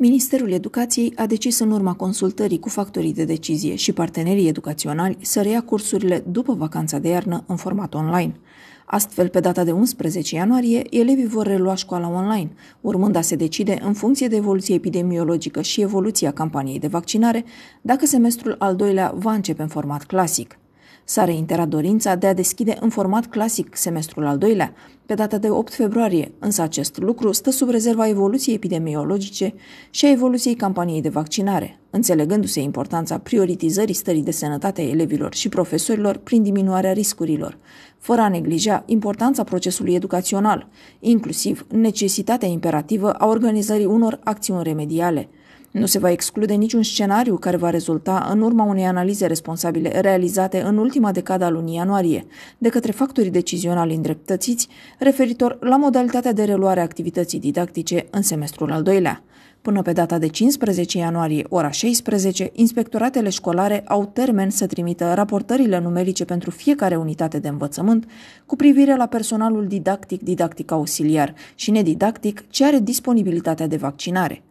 Ministerul Educației a decis în urma consultării cu factorii de decizie și partenerii educaționali să reia cursurile după vacanța de iarnă în format online. Astfel, pe data de 11 ianuarie, elevii vor relua școala online, urmând a se decide, în funcție de evoluția epidemiologică și evoluția campaniei de vaccinare, dacă semestrul al doilea va începe în format clasic. S-a reiterat dorința de a deschide în format clasic semestrul al doilea, pe data de 8 februarie, însă acest lucru stă sub rezerva evoluției epidemiologice și a evoluției campaniei de vaccinare, înțelegându-se importanța prioritizării stării de sănătate a elevilor și profesorilor prin diminuarea riscurilor, fără a neglija importanța procesului educațional, inclusiv necesitatea imperativă a organizării unor acțiuni remediale – nu se va exclude niciun scenariu care va rezulta în urma unei analize responsabile realizate în ultima decadă a lunii ianuarie de către factorii decizionali îndreptățiți referitor la modalitatea de reluare a activității didactice în semestrul al doilea. Până pe data de 15 ianuarie, ora 16, inspectoratele școlare au termen să trimită raportările numerice pentru fiecare unitate de învățământ cu privire la personalul didactic, didactic auxiliar și nedidactic ce are disponibilitatea de vaccinare.